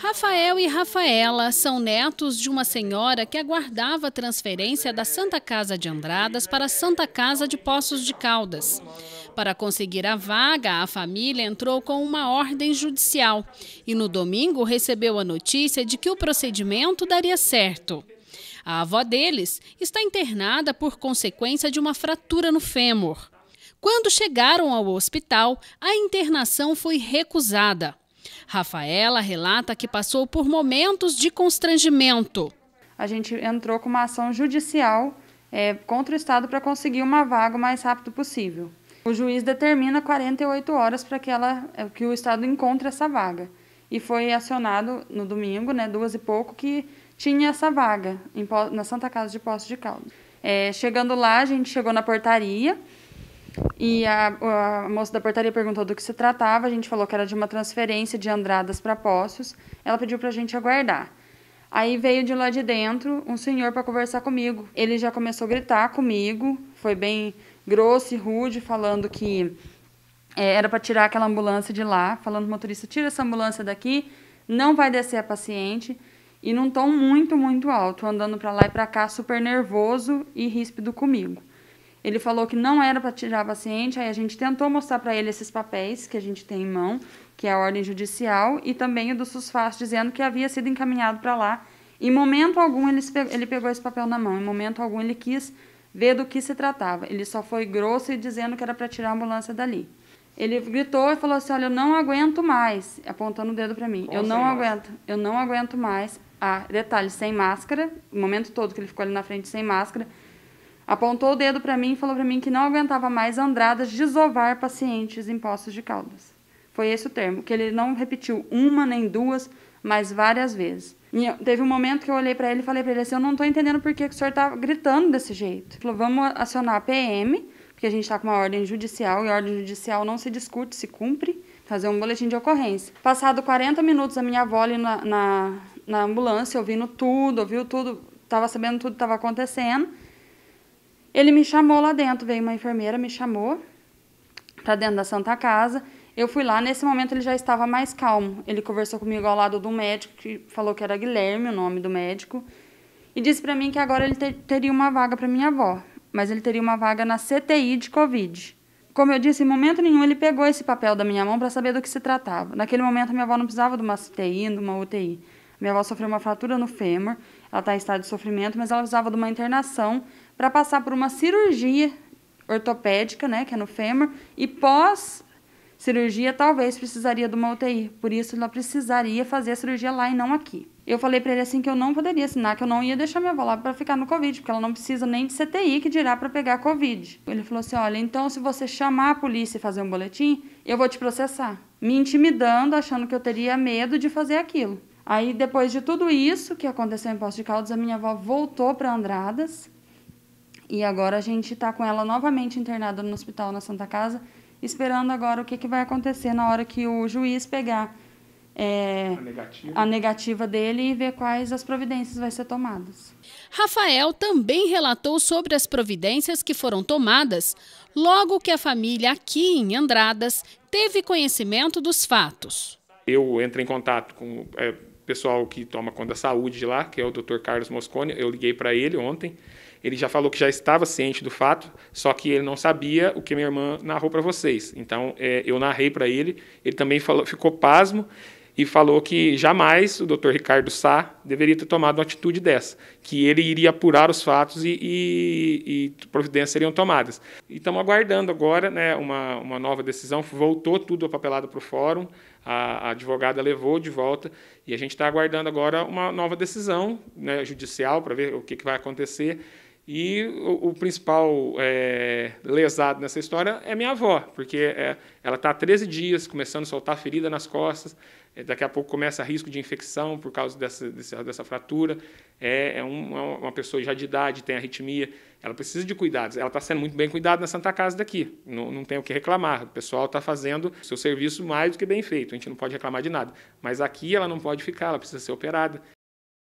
Rafael e Rafaela são netos de uma senhora que aguardava a transferência da Santa Casa de Andradas para a Santa Casa de Poços de Caldas. Para conseguir a vaga, a família entrou com uma ordem judicial e no domingo recebeu a notícia de que o procedimento daria certo. A avó deles está internada por consequência de uma fratura no fêmur. Quando chegaram ao hospital, a internação foi recusada. Rafaela relata que passou por momentos de constrangimento. A gente entrou com uma ação judicial é, contra o Estado para conseguir uma vaga o mais rápido possível. O juiz determina 48 horas para que, ela, é, que o Estado encontre essa vaga. E foi acionado no domingo, né, duas e pouco, que tinha essa vaga em, na Santa Casa de Poços de Caldas. É, chegando lá, a gente chegou na portaria, e a, a, moça da portaria perguntou do que se tratava. A gente falou que era de uma transferência de Andradas para Poços. Ela pediu para a gente aguardar. Aí veio de lá de dentro um senhor para conversar comigo. Ele já começou a gritar comigo, foi bem grosso e rude, falando que é, era para tirar aquela ambulância de lá, falando para motorista: tira essa ambulância daqui, não vai descer a paciente. E num tom muito, muito alto, andando para lá e para cá, super nervoso e ríspido comigo. Ele falou que não era para tirar paciente, aí a gente tentou mostrar para ele esses papéis que a gente tem em mão, que é a ordem judicial, e também o do SUSFAS dizendo que havia sido encaminhado para lá. Em momento algum ele, ele pegou esse papel na mão, em momento algum ele quis ver do que se tratava. Ele só foi grosso e dizendo que era para tirar a ambulância dali. Ele gritou e falou assim: "Olha, eu não aguento mais", apontando o dedo para mim. eu não aguento, eu não aguento mais. Ah, detalhe, sem máscara, o momento todo que ele ficou ali na frente sem máscara Apontou o dedo para mim e falou para mim que não aguentava mais Andradas desovar pacientes em Poços de Caldas. Foi esse o termo, que ele não repetiu uma nem duas, mas várias vezes. E teve um momento que eu olhei para ele e falei para ele assim: Eu não estou entendendo por que, que o senhor está gritando desse jeito. Ele falou: Vamos acionar a PM, porque a gente está com uma ordem judicial e a ordem judicial não se discute, se cumpre. Fazer um boletim de ocorrência. Passado 40 minutos, a minha avó ali na, na, na ambulância, ouvindo tudo, ouviu tudo, estava sabendo tudo que estava acontecendo. Ele me chamou lá dentro, veio uma enfermeira, me chamou para dentro da Santa Casa. Eu fui lá, nesse momento ele já estava mais calmo. Ele conversou comigo ao lado do médico, que falou que era Guilherme, o nome do médico, e disse para mim que agora ele ter, teria uma vaga para minha avó, mas ele teria uma vaga na CTI de Covid. Como eu disse, em momento nenhum ele pegou esse papel da minha mão para saber do que se tratava. Naquele momento, minha avó não precisava de uma CTI, de uma UTI. Minha avó sofreu uma fratura no fêmur, ela está em estado de sofrimento, mas ela precisava de uma internação para passar por uma cirurgia ortopédica, né, que é no fêmur, e pós cirurgia talvez precisaria de uma UTI, por isso ela precisaria fazer a cirurgia lá e não aqui. Eu falei para ele assim que eu não poderia assinar, que eu não ia deixar minha avó lá para ficar no Covid, porque ela não precisa nem de CTI que dirá para pegar Covid. Ele falou assim: olha, então se você chamar a polícia e fazer um boletim, eu vou te processar. Me intimidando, achando que eu teria medo de fazer aquilo. Aí, depois de tudo isso que aconteceu em Poço de Caldas, a minha avó voltou para Andradas e agora a gente está com ela novamente internada no hospital na Santa Casa, esperando agora o que, que vai acontecer na hora que o juiz pegar é, a, negativa. a, negativa. dele e ver quais as providências vão ser tomadas. Rafael também relatou sobre as providências que foram tomadas logo que a família aqui em Andradas teve conhecimento dos fatos. Eu entro em contato com é, pessoal que toma conta da saúde de lá, que é o Dr. Carlos Moscone. Eu liguei para ele ontem ele já falou que já estava ciente do fato, só que ele não sabia o que minha irmã narrou para vocês. Então, é, eu narrei para ele, ele também falou, ficou pasmo e falou que jamais o Dr. Ricardo Sá deveria ter tomado uma atitude dessa, que ele iria apurar os fatos e, e, e providências seriam tomadas. E estamos aguardando agora né, uma, uma nova decisão. Voltou tudo a papelada para o fórum, a, a, advogada levou de volta e a gente está aguardando agora uma nova decisão né, judicial para ver o que, que vai acontecer. E o, o principal é, lesado nessa história é minha avó, porque é, ela está há 13 dias começando a soltar ferida nas costas, é, daqui a pouco começa risco de infecção por causa dessa, dessa, dessa fratura. É, é uma, é uma, pessoa já de idade, tem arritmia, ela precisa de cuidados. Ela está sendo muito bem cuidada na Santa Casa daqui, não, não tem o que reclamar. O pessoal está fazendo seu serviço mais do que bem feito, a gente não pode reclamar de nada. Mas aqui ela não pode ficar, ela precisa ser operada.